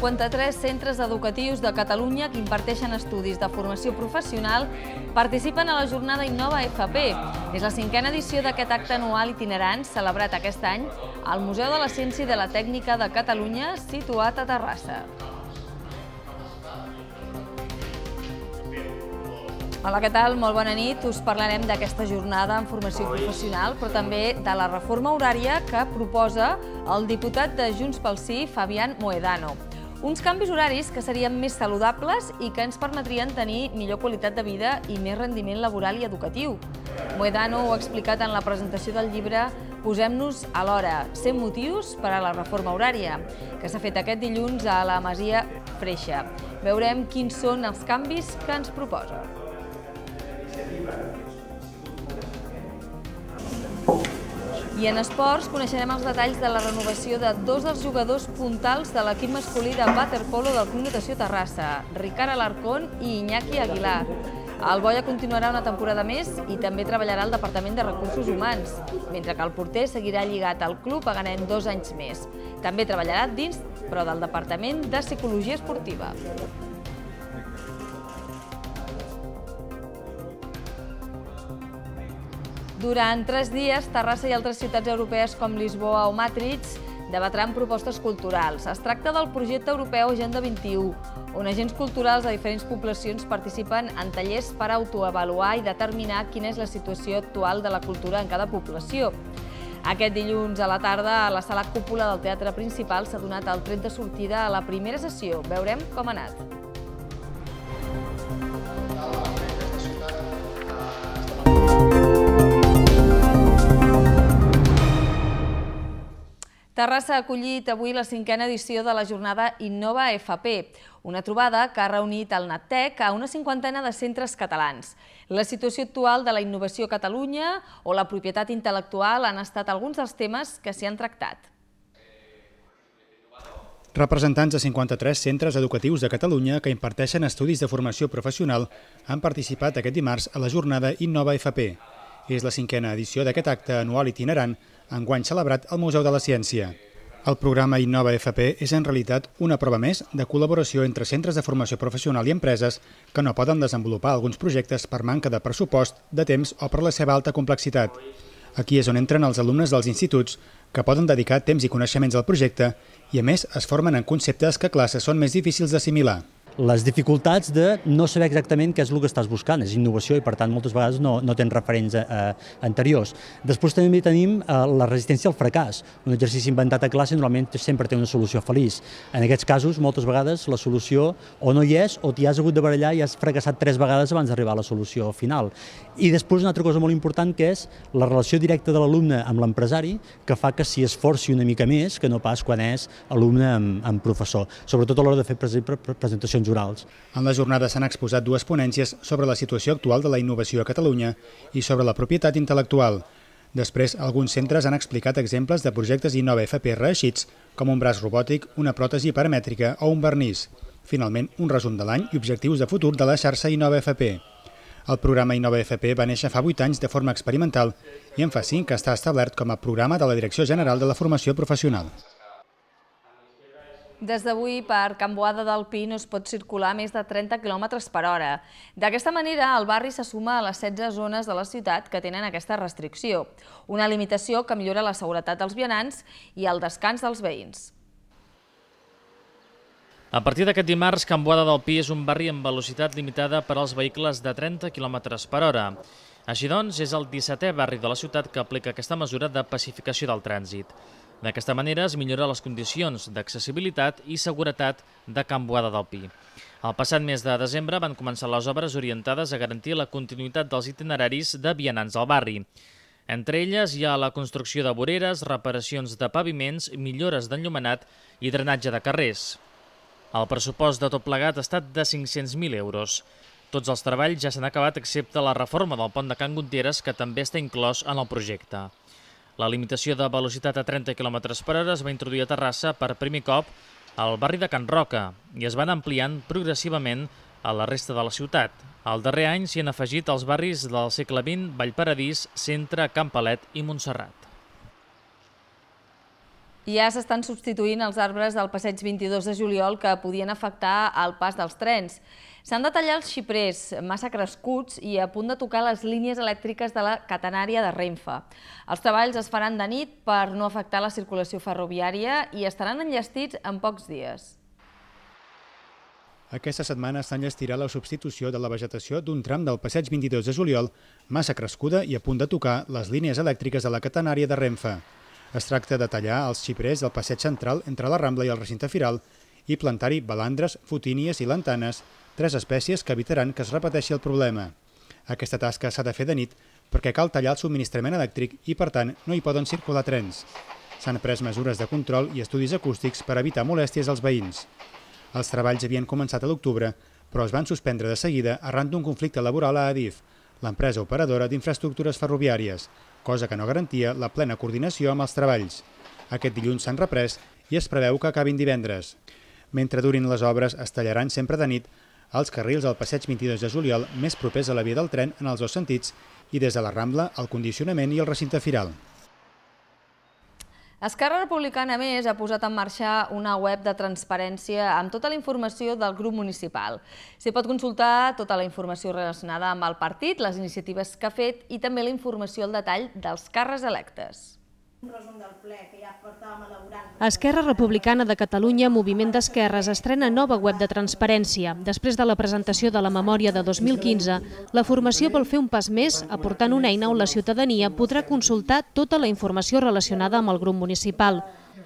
53 centres educatius de Catalunya que imparteixen estudis de formació professional participen a la jornada Innova FP. És la cinquena edició d'aquest acte anual itinerant celebrat aquest any al Museu de la Ciència i de la Tècnica de Catalunya, situat a Terrassa. Hola, què tal? Molt bona nit. Us parlarem d'aquesta jornada en formació professional, però també de la reforma horària que proposa el diputat de Junts pel Sí, Fabián Moedano. Uns canvis horaris que serien més saludables i que ens permetrien tenir millor qualitat de vida i més rendiment laboral i educatiu. Moedano ho ha explicat en la presentació del llibre Posem-nos a l'hora, 100 motius per a la reforma horària, que s'ha fet aquest dilluns a la Masia Freixa. Veurem quins són els canvis que ens proposa. I en esports coneixerem els detalls de la renovació de dos dels jugadors puntals de l'equip masculí de waterpolo del Club Natació Terrassa, Ricard Alarcón i Iñaki Aguilar. El Boia continuarà una temporada més i també treballarà al Departament de Recursos Humans, mentre que el porter seguirà lligat al club pagant dos anys més. També treballarà dins, però del Departament de Psicologia Esportiva. Durant tres dies, Terrassa i altres ciutats europees com Lisboa o Matrix debatran propostes culturals. Es tracta del projecte europeu Agenda 21, on agents culturals de diferents poblacions participen en tallers per autoavaluar i determinar quina és la situació actual de la cultura en cada població. Aquest dilluns a la tarda, a la sala cúpula del Teatre Principal s'ha donat el tret de sortida a la primera sessió. Veurem com ha anat. Terrassa ha acollit avui la cinquena edició de la jornada Innova FP, una trobada que ha reunit el NATTEC a una cinquantena de centres catalans. La situació actual de la innovació a Catalunya o la propietat intel·lectual han estat alguns dels temes que s'hi han tractat. Representants de 53 centres educatius de Catalunya que imparteixen estudis de formació professional han participat aquest dimarts a la jornada Innova FP. És la cinquena edició d'aquest acte anual itinerant, enguany celebrat al Museu de la Ciència. El programa Innova FP és en realitat una prova més de col·laboració entre centres de formació professional i empreses que no poden desenvolupar alguns projectes per manca de pressupost, de temps o per la seva alta complexitat. Aquí és on entren els alumnes dels instituts, que poden dedicar temps i coneixements al projecte i, a més, es formen en conceptes que a classe són més difícils d'assimilar les dificultats de no saber exactament què és el que estàs buscant, és innovació i per tant moltes vegades no, no tens referents a, eh, eh, anteriors. Després també tenim a, eh, la resistència al fracàs, un exercici inventat a classe normalment sempre té una solució feliç. En aquests casos moltes vegades la solució o no hi és o t'hi has hagut de barallar i has fracassat tres vegades abans d'arribar a la solució final. I després una altra cosa molt important que és la relació directa de l'alumne amb l'empresari que fa que s'hi esforci una mica més que no pas quan és alumne amb, amb professor, sobretot a l'hora de fer presentacions intervencions orals. En la jornada s'han exposat dues ponències sobre la situació actual de la innovació a Catalunya i sobre la propietat intel·lectual. Després, alguns centres han explicat exemples de projectes Innova-FP reeixits, com un braç robòtic, una pròtesi paramètrica o un vernís. Finalment, un resum de l'any i objectius de futur de la xarxa Innova-FP. El programa Innova-FP va néixer fa 8 anys de forma experimental i en fa 5 que està establert com a programa de la Direcció General de la Formació Professional. Des d'avui, per Can Boada del Pi no es pot circular més de 30 km per hora. D'aquesta manera, el barri se suma a les 16 zones de la ciutat que tenen aquesta restricció, una limitació que millora la seguretat dels vianants i el descans dels veïns. A partir d'aquest dimarts, Can Boada del Pi és un barri amb velocitat limitada per als vehicles de 30 km per hora. Així doncs, és el 17è barri de la ciutat que aplica aquesta mesura de pacificació del trànsit. D'aquesta manera es millora les condicions d'accessibilitat i seguretat de Can Boada del Pi. El passat mes de desembre van començar les obres orientades a garantir la continuïtat dels itineraris de vianants al barri. Entre elles hi ha la construcció de voreres, reparacions de paviments, millores d'enllumenat i drenatge de carrers. El pressupost de tot plegat ha estat de 500.000 euros. Tots els treballs ja s'han acabat excepte la reforma del pont de Can Gunteres, que també està inclòs en el projecte. La limitació de velocitat a 30 km per hora es va introduir a Terrassa per primer cop al barri de Can Roca i es van ampliant progressivament a la resta de la ciutat. Al darrer any s'hi han afegit els barris del segle XX, Vallparadís, Centre, Campalet i Montserrat. Ja s'estan substituint els arbres del passeig 22 de juliol que podien afectar el pas dels trens. S'han de tallar els xiprers massa crescuts i a punt de tocar les línies elèctriques de la catenària de Renfe. Els treballs es faran de nit per no afectar la circulació ferroviària i estaran enllestits en pocs dies. Aquesta setmana enllestirat la substitució de la vegetació d'un tram del passeig 22 de juliol, massa crescuda i a punt de tocar les línies elèctriques de la catenària de Renfe. Es tracta de tallar els xiprers del passeig central entre la Rambla i el recinte firal i plantar-hi balandres, fotínies i lantanes, tres espècies que evitaran que es repeteixi el problema. Aquesta tasca s'ha de fer de nit perquè cal tallar el subministrament elèctric i, per tant, no hi poden circular trens. S'han pres mesures de control i estudis acústics per evitar molèsties als veïns. Els treballs havien començat a l'octubre, però es van suspendre de seguida arran d'un conflicte laboral a Adif, l'empresa operadora d'infraestructures ferroviàries, cosa que no garantia la plena coordinació amb els treballs. Aquest dilluns s'han reprès i es preveu que acabin divendres. Mentre durin les obres, es tallaran sempre de nit els carrils al passeig 22 de juliol més propers a la via del tren en els dos sentits i des de la Rambla, el condicionament i el recinte firal. Esquerra Republicana, més, ha posat en marxa una web de transparència amb tota la informació del grup municipal. S'hi pot consultar tota la informació relacionada amb el partit, les iniciatives que ha fet i també la informació al detall dels carres electes un resum del ple que ja elaborant. Esquerra Republicana de Catalunya, Moviment d'Esquerres, estrena nova web de transparència. Després de la presentació de la memòria de 2015, la formació vol fer un pas més, aportant una eina on la ciutadania podrà consultar tota la informació relacionada amb el grup municipal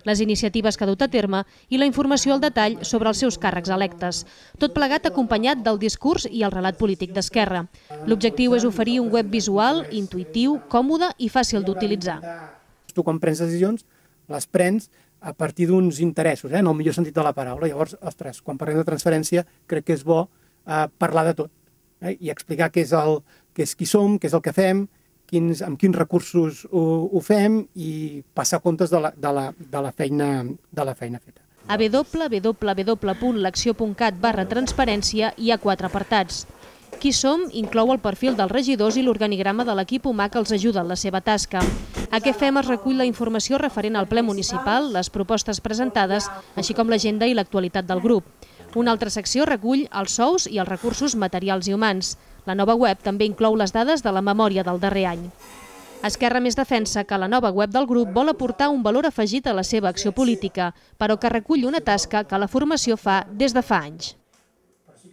les iniciatives que ha dut a terme i la informació al detall sobre els seus càrrecs electes. Tot plegat acompanyat del discurs i el relat polític d'Esquerra. L'objectiu és oferir un web visual, intuïtiu, còmode i fàcil d'utilitzar tu quan prens decisions les prens a partir d'uns interessos, eh? en el millor sentit de la paraula. Llavors, ostres, quan parlem de transferència, crec que és bo eh, parlar de tot eh? i explicar què és, el, què és qui som, què és el que fem, quins, amb quins recursos ho, ho fem i passar comptes de la, de la, de la, feina, de la feina feta. A www.l'acció.cat barra transparència hi ha quatre apartats. Qui som inclou el perfil dels regidors i l'organigrama de l'equip humà que els ajuda en la seva tasca. A què fem es recull la informació referent al ple municipal, les propostes presentades, així com l'agenda i l'actualitat del grup. Una altra secció recull els sous i els recursos materials i humans. La nova web també inclou les dades de la memòria del darrer any. Esquerra més defensa que la nova web del grup vol aportar un valor afegit a la seva acció política, però que recull una tasca que la formació fa des de fa anys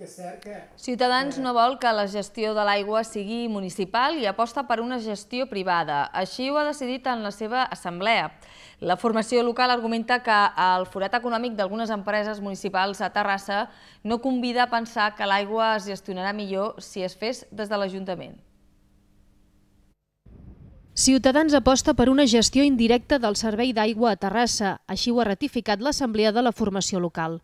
que és cert que... Ciutadans no vol que la gestió de l'aigua sigui municipal i aposta per una gestió privada. Així ho ha decidit en la seva assemblea. La formació local argumenta que el forat econòmic d'algunes empreses municipals a Terrassa no convida a pensar que l'aigua es gestionarà millor si es fes des de l'Ajuntament. Ciutadans aposta per una gestió indirecta del servei d'aigua a Terrassa, així ho ha ratificat l'Assemblea de la Formació Local.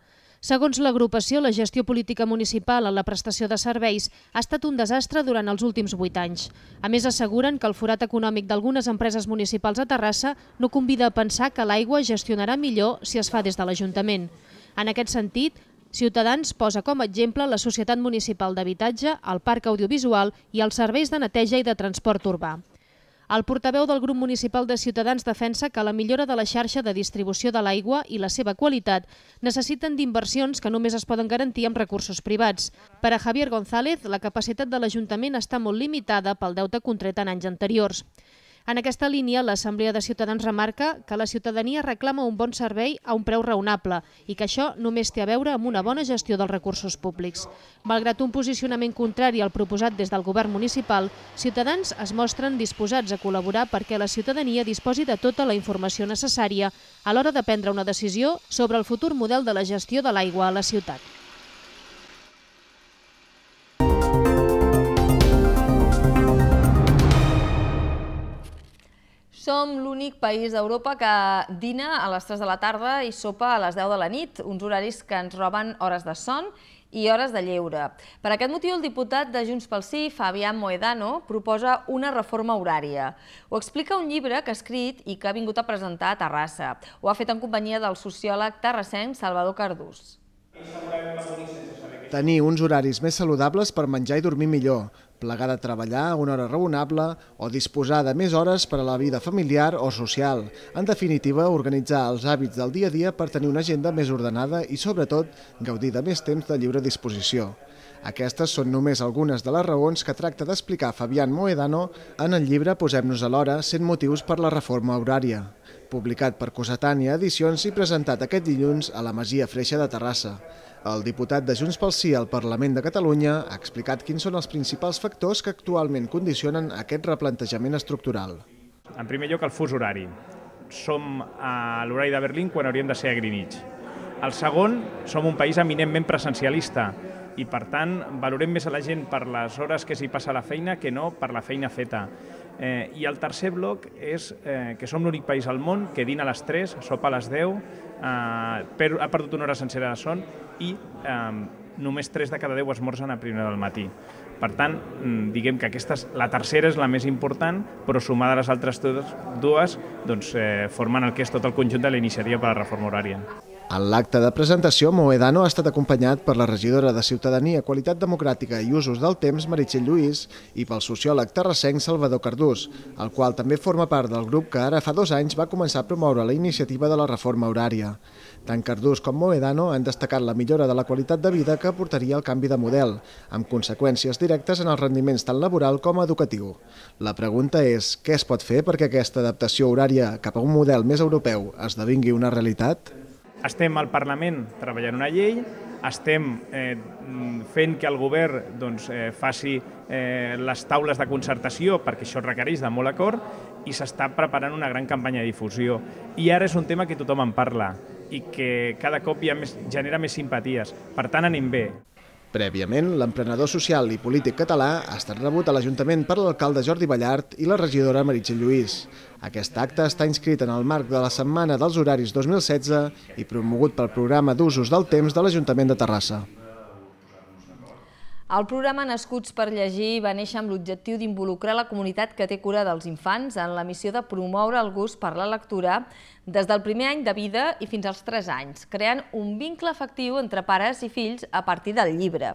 Segons l'agrupació, la gestió política municipal en la prestació de serveis ha estat un desastre durant els últims vuit anys. A més, asseguren que el forat econòmic d'algunes empreses municipals a Terrassa no convida a pensar que l'aigua gestionarà millor si es fa des de l'Ajuntament. En aquest sentit, Ciutadans posa com a exemple la Societat Municipal d'Habitatge, el Parc Audiovisual i els serveis de neteja i de transport urbà. El portaveu del grup municipal de Ciutadans defensa que la millora de la xarxa de distribució de l'aigua i la seva qualitat necessiten d'inversions que només es poden garantir amb recursos privats. Per a Javier González, la capacitat de l'Ajuntament està molt limitada pel deute contret en anys anteriors. En aquesta línia, l'Assemblea de Ciutadans remarca que la ciutadania reclama un bon servei a un preu raonable i que això només té a veure amb una bona gestió dels recursos públics. Malgrat un posicionament contrari al proposat des del govern municipal, Ciutadans es mostren disposats a col·laborar perquè la ciutadania disposi de tota la informació necessària a l'hora de prendre una decisió sobre el futur model de la gestió de l'aigua a la ciutat. Som l'únic país d'Europa que dina a les 3 de la tarda i sopa a les 10 de la nit, uns horaris que ens roben hores de son i hores de lleure. Per aquest motiu, el diputat de Junts pel Sí, Fabián Moedano, proposa una reforma horària. Ho explica un llibre que ha escrit i que ha vingut a presentar a Terrassa. Ho ha fet en companyia del sociòleg terrassenc Salvador Cardús. Tenir uns horaris més saludables per menjar i dormir millor, plegar de treballar una hora raonable o disposar de més hores per a la vida familiar o social. En definitiva, organitzar els hàbits del dia a dia per tenir una agenda més ordenada i, sobretot, gaudir de més temps de lliure disposició. Aquestes són només algunes de les raons que tracta d'explicar Fabián Moedano en el llibre Posem-nos a l'hora, 100 motius per la reforma horària, publicat per Cosetània Edicions i presentat aquest dilluns a la Masia Freixa de Terrassa. El diputat de Junts pel Sí al Parlament de Catalunya ha explicat quins són els principals factors que actualment condicionen aquest replantejament estructural. En primer lloc, el fus horari. Som a l'horari de Berlín quan hauríem de ser a Greenwich. El segon, som un país eminentment presencialista i, per tant, valorem més a la gent per les hores que s'hi passa a la feina que no per la feina feta. Eh, I el tercer bloc és eh, que som l'únic país al món que dina a les 3, sopa a les 10, eh, per, ha perdut una hora sencera de son i eh, només 3 de cada 10 esmorzen a primera del matí. Per tant, mm, diguem que aquesta és, la tercera és la més important, però sumada a les altres dues, doncs, eh, formen el que és tot el conjunt de la iniciativa per a la reforma horària. En l'acte de presentació, Moedano ha estat acompanyat per la regidora de Ciutadania, Qualitat Democràtica i Usos del Temps, Meritxell Lluís, i pel sociòleg terrassenc Salvador Cardús, el qual també forma part del grup que ara fa dos anys va començar a promoure la iniciativa de la reforma horària. Tant Cardús com Moedano han destacat la millora de la qualitat de vida que portaria el canvi de model, amb conseqüències directes en els rendiments tant laboral com educatiu. La pregunta és, què es pot fer perquè aquesta adaptació horària cap a un model més europeu esdevingui una realitat? estem al Parlament treballant una llei, estem eh, fent que el govern doncs, eh, faci eh, les taules de concertació, perquè això requereix de molt acord, i s'està preparant una gran campanya de difusió. I ara és un tema que tothom en parla i que cada cop ja més, genera més simpaties. Per tant, anem bé. Prèviament, l'emprenedor social i polític català ha estat rebut a l'Ajuntament per l'alcalde Jordi Ballart i la regidora Meritxell Lluís. Aquest acte està inscrit en el marc de la Setmana dels Horaris 2016 i promogut pel Programa d'Usos del Temps de l'Ajuntament de Terrassa. El programa Nascuts per Llegir va néixer amb l'objectiu d'involucrar la comunitat que té cura dels infants en la missió de promoure el gust per la lectura des del primer any de vida i fins als 3 anys, creant un vincle efectiu entre pares i fills a partir del llibre.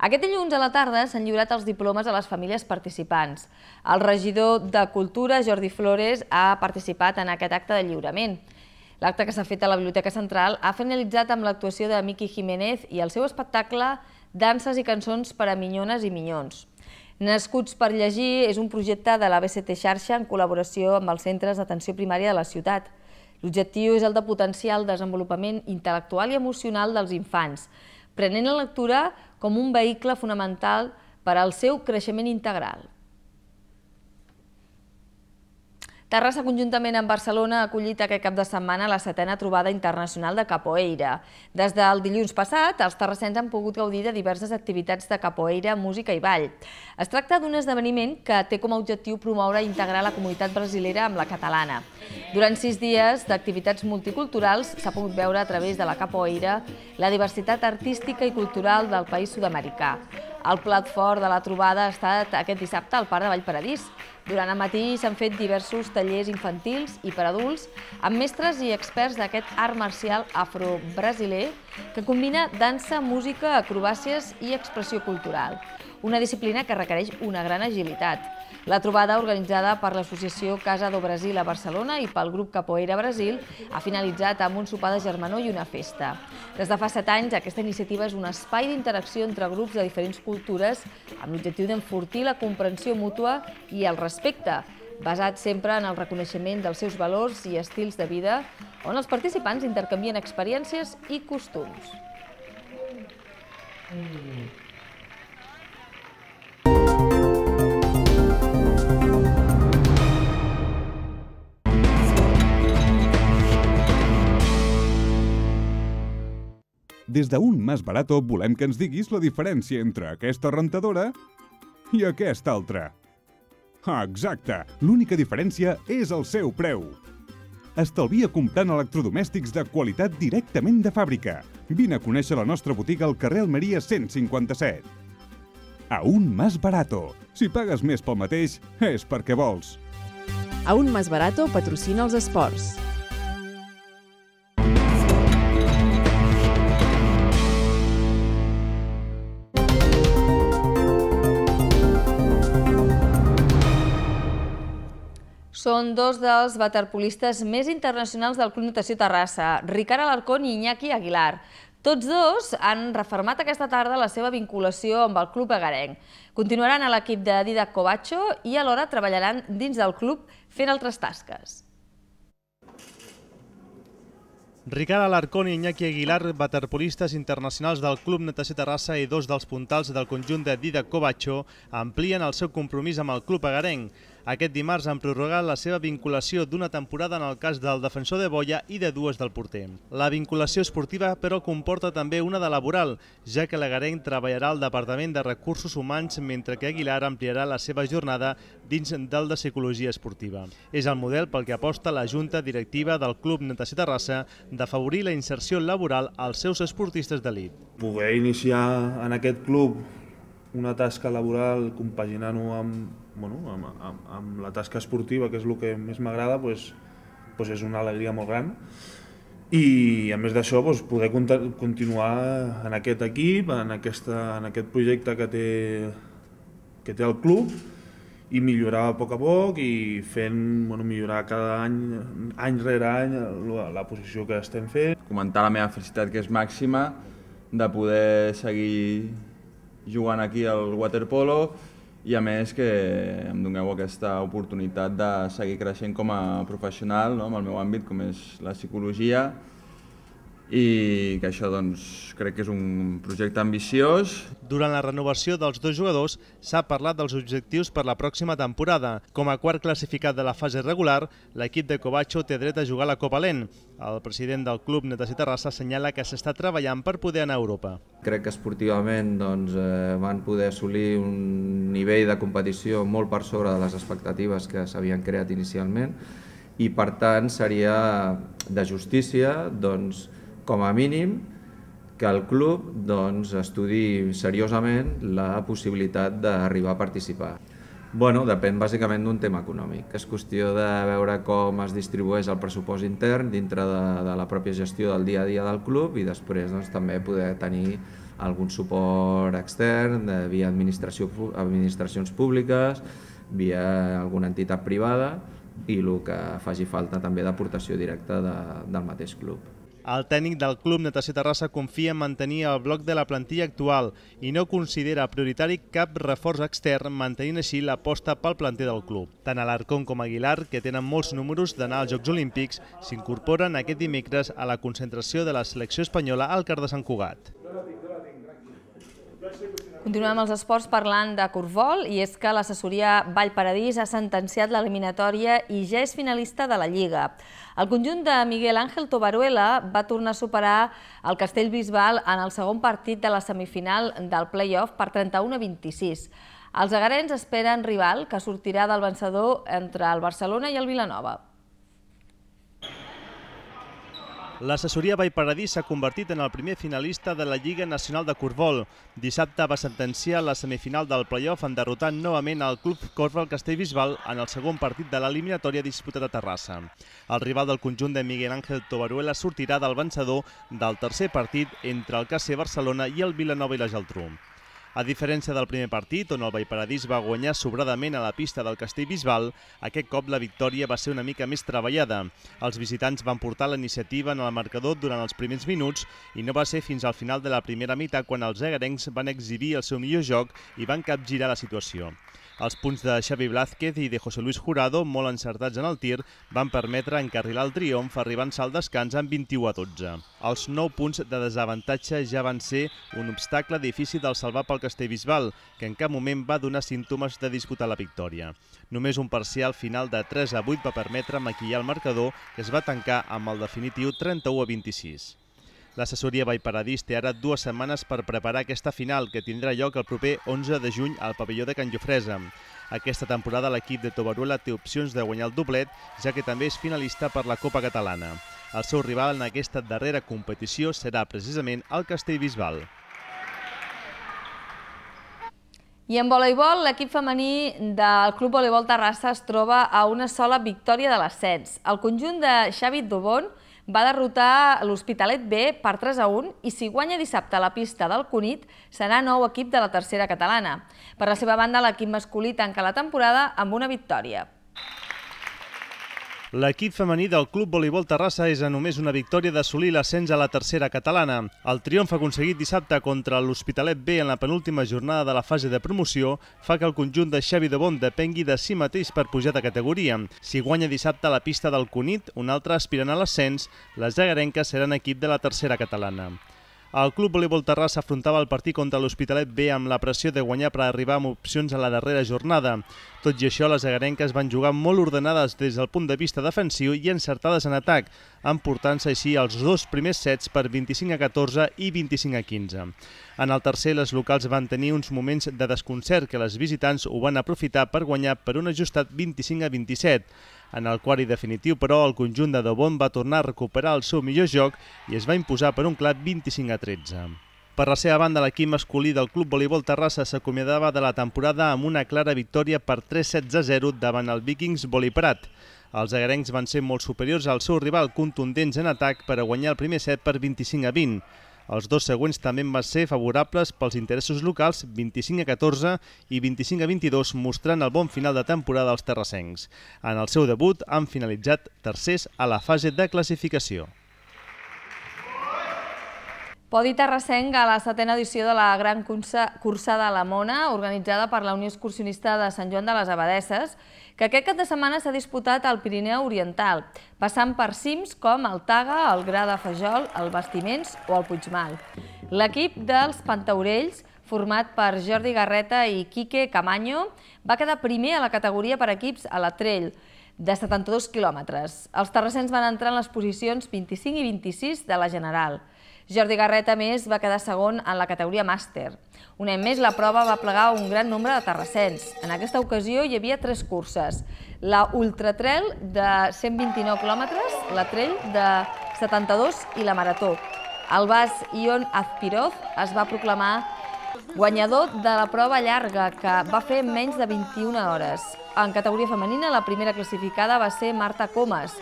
Aquest dilluns a la tarda s'han lliurat els diplomes a les famílies participants. El regidor de Cultura, Jordi Flores, ha participat en aquest acte de lliurament. L'acte que s'ha fet a la Biblioteca Central ha finalitzat amb l'actuació de Miqui Jiménez i el seu espectacle Jiménez danses i cançons per a minyones i minyons. Nascuts per llegir és un projecte de la BCT Xarxa en col·laboració amb els centres d'atenció primària de la ciutat. L'objectiu és el de potenciar el desenvolupament intel·lectual i emocional dels infants, prenent la lectura com un vehicle fonamental per al seu creixement integral. Terrassa, conjuntament amb Barcelona, ha acollit aquest cap de setmana la setena trobada internacional de capoeira. Des del dilluns passat, els terrassens han pogut gaudir de diverses activitats de capoeira, música i ball. Es tracta d'un esdeveniment que té com a objectiu promoure i integrar la comunitat brasilera amb la catalana. Durant sis dies d'activitats multiculturals s'ha pogut veure a través de la capoeira la diversitat artística i cultural del país sud-americà. El plat fort de la trobada ha estat aquest dissabte al Parc de Vallparadís, durant el matí s'han fet diversos tallers infantils i per adults amb mestres i experts d'aquest art marcial afro-brasiler que combina dansa, música, acrobàcies i expressió cultural. Una disciplina que requereix una gran agilitat. La trobada, organitzada per l'associació Casa do Brasil a Barcelona i pel grup Capoeira Brasil, ha finalitzat amb un sopar de germanor i una festa. Des de fa set anys, aquesta iniciativa és un espai d'interacció entre grups de diferents cultures amb l'objectiu d'enfortir la comprensió mútua i el respecte respecte, basat sempre en el reconeixement dels seus valors i estils de vida, on els participants intercanvien experiències i costums. Des d'un Más Barato volem que ens diguis la diferència entre aquesta rentadora i aquesta altra. Ah, exacte, l'única diferència és el seu preu. Estalvia comprant electrodomèstics de qualitat directament de fàbrica. Vine a conèixer la nostra botiga al carrer Almeria 157. Aún más barato. Si pagues més pel mateix, és perquè vols. Aún más barato patrocina els esports. Són dos dels waterpolistes més internacionals del Club Natació Terrassa, Ricard Alarcón i Iñaki Aguilar. Tots dos han refermat aquesta tarda la seva vinculació amb el club agarenc. Continuaran a l'equip de Didac Covacho i alhora treballaran dins del club fent altres tasques. Ricard Alarcón i Iñaki Aguilar, waterpolistes internacionals del Club Natació Terrassa i dos dels puntals del conjunt de Dida Covacho, amplien el seu compromís amb el club agarenc. Aquest dimarts han prorrogat la seva vinculació d'una temporada en el cas del defensor de Boia i de dues del porter. La vinculació esportiva, però, comporta també una de laboral, ja que l'Agarenc treballarà al Departament de Recursos Humans mentre que Aguilar ampliarà la seva jornada dins del de Psicologia Esportiva. És el model pel que aposta la Junta Directiva del Club Natació Terrassa d'afavorir la inserció laboral als seus esportistes d'elit. Poder iniciar en aquest club una tasca laboral compaginant-ho amb bueno, amb, amb, amb la tasca esportiva, que és el que més m'agrada, pues, pues és una alegria molt gran. I a més d'això, pues, poder continuar en aquest equip, en, aquesta, en aquest projecte que té, que té el club, i millorar a poc a poc i fent, bueno, millorar cada any, any rere any, la, la posició que estem fent. Comentar la meva felicitat que és màxima de poder seguir jugant aquí al waterpolo i a més que em doneu aquesta oportunitat de seguir creixent com a professional no? en el meu àmbit com és la psicologia i que això doncs, crec que és un projecte ambiciós. Durant la renovació dels dos jugadors s'ha parlat dels objectius per la pròxima temporada. Com a quart classificat de la fase regular, l'equip de Covacho té dret a jugar a la Copa Lent. El president del club Netes i Terrassa assenyala que s'està treballant per poder anar a Europa. Crec que esportivament doncs, eh, van poder assolir un nivell de competició molt per sobre de les expectatives que s'havien creat inicialment i per tant seria de justícia doncs, com a mínim, que el club doncs, estudi seriosament la possibilitat d'arribar a participar. Bueno, depèn bàsicament d'un tema econòmic. És qüestió de veure com es distribueix el pressupost intern dintre de, de la pròpia gestió del dia a dia del club i després doncs, també poder tenir algun suport extern de, via administració, administracions públiques, via alguna entitat privada i el que faci falta també d'aportació directa de, del mateix club. El tècnic del Club Natació Terrassa confia en mantenir el bloc de la plantilla actual i no considera prioritari cap reforç extern, mantenint així l'aposta pel planter del club. Tant Alarcón com Aguilar, que tenen molts números d'anar als Jocs Olímpics, s'incorporen aquest dimecres a la concentració de la selecció espanyola al Car de Sant Cugat. Continuem els esports parlant de Corvol i és que l'assessoria Vallparadís ha sentenciat l'eliminatòria i ja és finalista de la Lliga. El conjunt de Miguel Ángel Tobaruela va tornar a superar el Castellbisbal en el segon partit de la semifinal del play-off per 31 a 26. Els agarens esperen rival que sortirà del vencedor entre el Barcelona i el Vilanova. L'assessoria Paradís s'ha convertit en el primer finalista de la Lliga Nacional de Corbol. Dissabte va sentenciar la semifinal del playoff en derrotar novament el club Corval Castellbisbal en el segon partit de l'eliminatòria disputat a Terrassa. El rival del conjunt de Miguel Ángel Tobaruela sortirà del vencedor del tercer partit entre el KC Barcelona i el Vilanova i la Geltrú. A diferència del primer partit, on el Vallparadís va guanyar sobradament a la pista del Castellbisbal, aquest cop la victòria va ser una mica més treballada. Els visitants van portar la iniciativa en el marcador durant els primers minuts i no va ser fins al final de la primera meitat quan els egarencs van exhibir el seu millor joc i van capgirar la situació. Els punts de Xavi Blázquez i de José Luis Jurado, molt encertats en el tir, van permetre encarrilar el triomf arribant-se al descans amb 21 a 12. Els 9 punts de desavantatge ja van ser un obstacle difícil del salvar pel Castellbisbal, que en cap moment va donar símptomes de disputar la victòria. Només un parcial final de 3 a 8 va permetre maquillar el marcador, que es va tancar amb el definitiu 31 a 26. L'assessoria Vallparadís té ara dues setmanes per preparar aquesta final, que tindrà lloc el proper 11 de juny al pavelló de Can Jofresa. Aquesta temporada l'equip de Tobaruela té opcions de guanyar el doblet, ja que també és finalista per la Copa Catalana. El seu rival en aquesta darrera competició serà precisament el Castellbisbal. I en voleibol, l'equip femení del Club Voleibol Terrassa es troba a una sola victòria de l'ascens. El conjunt de Xavi Dobon, va derrotar l'Hospitalet B per 3 a 1 i si guanya dissabte la pista del Cunit serà nou equip de la tercera catalana. Per la seva banda, l'equip masculí tanca la temporada amb una victòria. L'equip femení del Club Voleibol Terrassa és a només una victòria d'assolir l'ascens a la tercera catalana. El triomf aconseguit dissabte contra l'Hospitalet B en la penúltima jornada de la fase de promoció fa que el conjunt de Xavi de Bon depengui de si mateix per pujar de categoria. Si guanya dissabte la pista del Cunit, un altre aspirant a l'ascens, les jagarenques seran equip de la tercera catalana. El Club Voleibol Terrassa afrontava el partit contra l'Hospitalet B amb la pressió de guanyar per arribar amb opcions a la darrera jornada. Tot i això, les agarenques van jugar molt ordenades des del punt de vista defensiu i encertades en atac, emportant-se així els dos primers sets per 25 a 14 i 25 a 15. En el tercer, les locals van tenir uns moments de desconcert que les visitants ho van aprofitar per guanyar per un ajustat 25 a 27 en el i definitiu, però el conjunt de Dobon va tornar a recuperar el seu millor joc i es va imposar per un clar 25 a 13. Per la seva banda, l'equip masculí del Club Voleibol Terrassa s'acomiadava de la temporada amb una clara victòria per 3-16 0 davant el Vikings Voliprat. Els agarencs van ser molt superiors al seu rival contundents en atac per a guanyar el primer set per 25 a 20. Els dos següents també van ser favorables pels interessos locals 25 a 14 i 25 a 22, mostrant el bon final de temporada als terrassencs. En el seu debut han finalitzat tercers a la fase de classificació. Podi Terrassenc a la setena edició de la Gran Cursa de la Mona, organitzada per la Unió Excursionista de Sant Joan de les Abadesses, que aquest cap de setmana s'ha disputat al Pirineu Oriental, passant per cims com el Taga, el Gra de Fajol, el Bastiments o el Puigmal. L'equip dels Pantaurells, format per Jordi Garreta i Quique Camaño, va quedar primer a la categoria per equips a la Trell, de 72 quilòmetres. Els terrassens van entrar en les posicions 25 i 26 de la General. Jordi Garret, a més, va quedar segon en la categoria màster. Un any més, la prova va plegar un gran nombre de terrassens. En aquesta ocasió hi havia tres curses. La Ultra Trail de 129 quilòmetres, la Trail de 72 i la Marató. El bas Ion Azpiroz es va proclamar guanyador de la prova llarga, que va fer menys de 21 hores. En categoria femenina, la primera classificada va ser Marta Comas,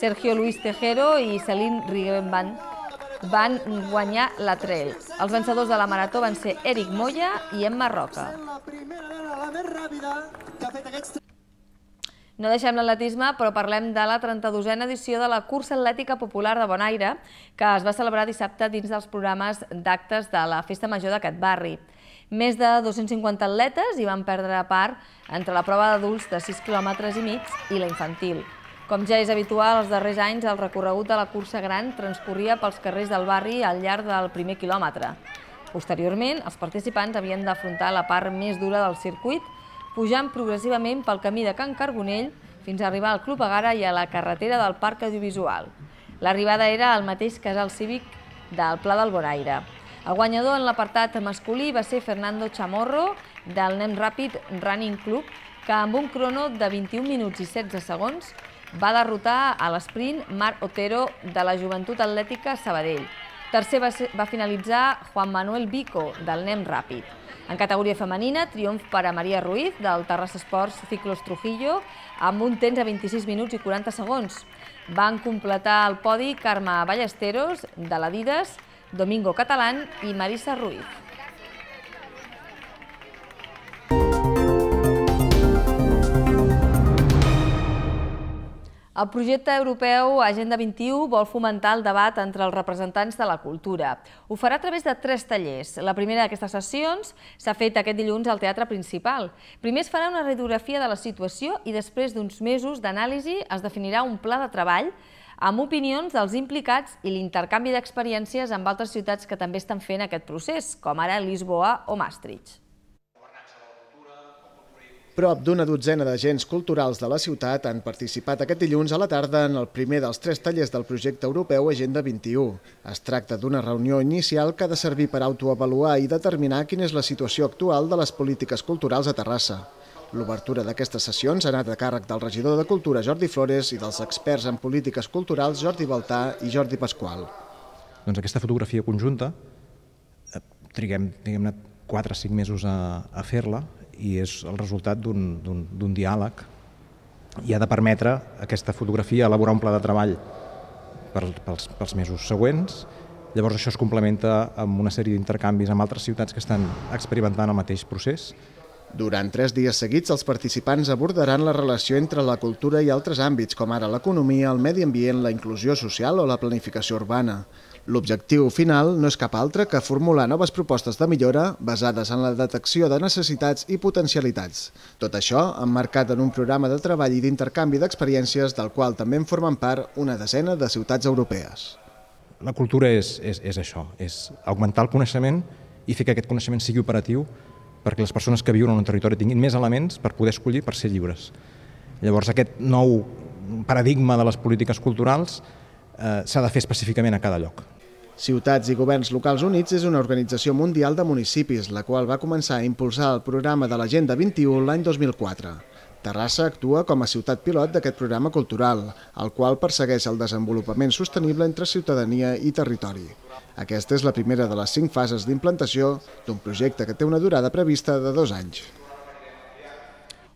Sergio Luis Tejero i Celine Rigenban van guanyar la trail. Els vencedors de la marató van ser Eric Moya i Emma Roca. No deixem l'atletisme, però parlem de la 32a edició de la Cursa Atlètica Popular de Bonaire, que es va celebrar dissabte dins dels programes d'actes de la Festa Major d'aquest barri. Més de 250 atletes hi van perdre part entre la prova d'adults de 6 km i mig i la infantil. Com ja és habitual, els darrers anys el recorregut de la cursa gran transcorria pels carrers del barri al llarg del primer quilòmetre. Posteriorment, els participants havien d'afrontar la part més dura del circuit, pujant progressivament pel camí de Can Carbonell fins a arribar al Club Agara i a la carretera del Parc Audiovisual. L'arribada era al mateix casal cívic del Pla del Bonaire. El guanyador en l'apartat masculí va ser Fernando Chamorro, del Nen Ràpid Running Club, que amb un crono de 21 minuts i 16 segons va derrotar a l'esprint Marc Otero de la Joventut Atlètica Sabadell. Tercer va, va finalitzar Juan Manuel Vico, del NEM Ràpid. En categoria femenina, triomf per a Maria Ruiz, del Terrassa Esports Ciclos Trujillo, amb un temps de 26 minuts i 40 segons. Van completar el podi Carme Ballesteros, de l'Adidas, Domingo Catalán i Marisa Ruiz. El projecte europeu Agenda 21 vol fomentar el debat entre els representants de la cultura. Ho farà a través de tres tallers. La primera d'aquestes sessions s'ha fet aquest dilluns al Teatre Principal. Primer es farà una radiografia de la situació i després d'uns mesos d'anàlisi es definirà un pla de treball amb opinions dels implicats i l'intercanvi d'experiències amb altres ciutats que també estan fent aquest procés, com ara Lisboa o Maastricht. Prop d'una dotzena d'agents culturals de la ciutat han participat aquest dilluns a la tarda en el primer dels tres tallers del projecte europeu Agenda 21. Es tracta d'una reunió inicial que ha de servir per autoavaluar i determinar quina és la situació actual de les polítiques culturals a Terrassa. L'obertura d'aquestes sessions ha anat a càrrec del regidor de Cultura Jordi Flores i dels experts en polítiques culturals Jordi Baltà i Jordi Pasqual. Doncs aquesta fotografia conjunta, eh, triguem, diguem-ne, 4 o 5 mesos a, a fer-la i és el resultat d'un diàleg i ha de permetre aquesta fotografia elaborar un pla de treball pels, pels mesos següents. Llavors això es complementa amb una sèrie d'intercanvis amb altres ciutats que estan experimentant el mateix procés. Durant tres dies seguits, els participants abordaran la relació entre la cultura i altres àmbits, com ara l'economia, el medi ambient, la inclusió social o la planificació urbana. L'objectiu final no és cap altre que formular noves propostes de millora basades en la detecció de necessitats i potencialitats. Tot això emmarcat en un programa de treball i d'intercanvi d'experiències del qual també en formen part una desena de ciutats europees. La cultura és, és, és això, és augmentar el coneixement i fer que aquest coneixement sigui operatiu perquè les persones que viuen en un territori tinguin més elements per poder escollir per ser lliures. Llavors aquest nou paradigma de les polítiques culturals eh, s'ha de fer específicament a cada lloc. Ciutats i Governs Locals Units és una organització mundial de municipis, la qual va començar a impulsar el programa de l'Agenda 21 l'any 2004. Terrassa actua com a ciutat pilot d'aquest programa cultural, el qual persegueix el desenvolupament sostenible entre ciutadania i territori. Aquesta és la primera de les cinc fases d'implantació d'un projecte que té una durada prevista de dos anys.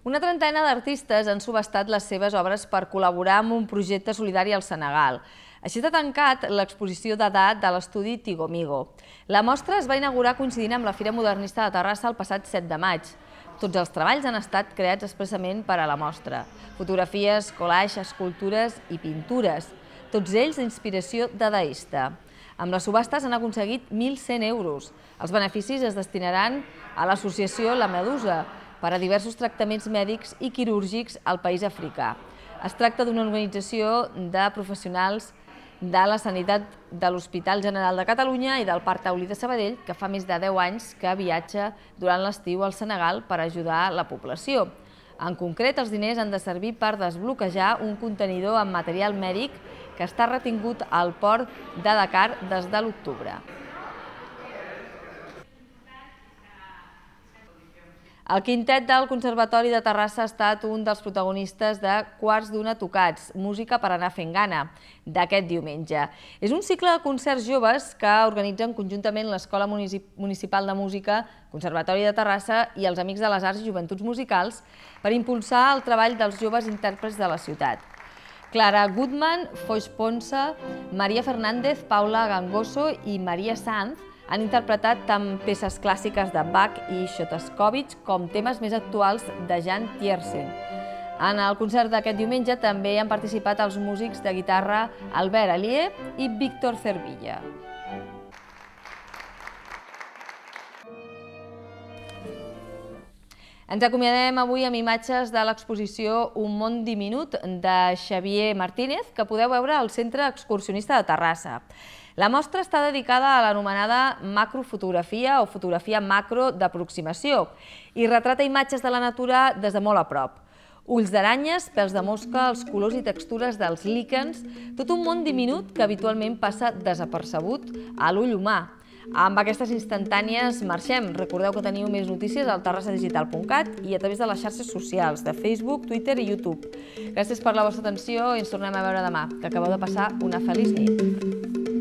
Una trentena d'artistes han subestat les seves obres per col·laborar amb un projecte solidari al Senegal. Així s'ha tancat l'exposició d'edat de l'estudi Tigomigo. La mostra es va inaugurar coincidint amb la Fira Modernista de Terrassa el passat 7 de maig. Tots els treballs han estat creats expressament per a la mostra. Fotografies, col·laix, escultures i pintures. Tots ells d'inspiració dadaista. Amb les subhastes han aconseguit 1.100 euros. Els beneficis es destinaran a l'associació La Medusa per a diversos tractaments mèdics i quirúrgics al país africà. Es tracta d'una organització de professionals de la Sanitat de l'Hospital General de Catalunya i del Parc Taulí de Sabadell, que fa més de 10 anys que viatja durant l'estiu al Senegal per ajudar la població. En concret, els diners han de servir per desbloquejar un contenidor amb material mèdic que està retingut al port de Dakar des de l'octubre. El quintet del Conservatori de Terrassa ha estat un dels protagonistes de Quarts d'una tocats, música per anar fent gana, d'aquest diumenge. És un cicle de concerts joves que organitzen conjuntament l'Escola Municipal de Música, Conservatori de Terrassa i els Amics de les Arts i Joventuts Musicals per impulsar el treball dels joves intèrprets de la ciutat. Clara Goodman, Foix Ponsa, Maria Fernández, Paula Gangoso i Maria Sanz han interpretat tant peces clàssiques de Bach i Shostakovich com temes més actuals de Jan Tiersen. En el concert d'aquest diumenge també han participat els músics de guitarra Albert Alier i Víctor Cervilla. Ens acomiadem avui amb imatges de l'exposició Un món diminut de Xavier Martínez, que podeu veure al Centre Excursionista de Terrassa. La mostra està dedicada a l'anomenada macrofotografia o fotografia macro d'aproximació i retrata imatges de la natura des de molt a prop. Ulls d'aranyes, pèls de mosca, els colors i textures dels líquens, tot un món diminut que habitualment passa desapercebut a l'ull humà. Amb aquestes instantànies marxem. Recordeu que teniu més notícies al terrassadigital.cat i a través de les xarxes socials de Facebook, Twitter i YouTube. Gràcies per la vostra atenció i ens tornem a veure demà. Que acabeu de passar una feliç nit.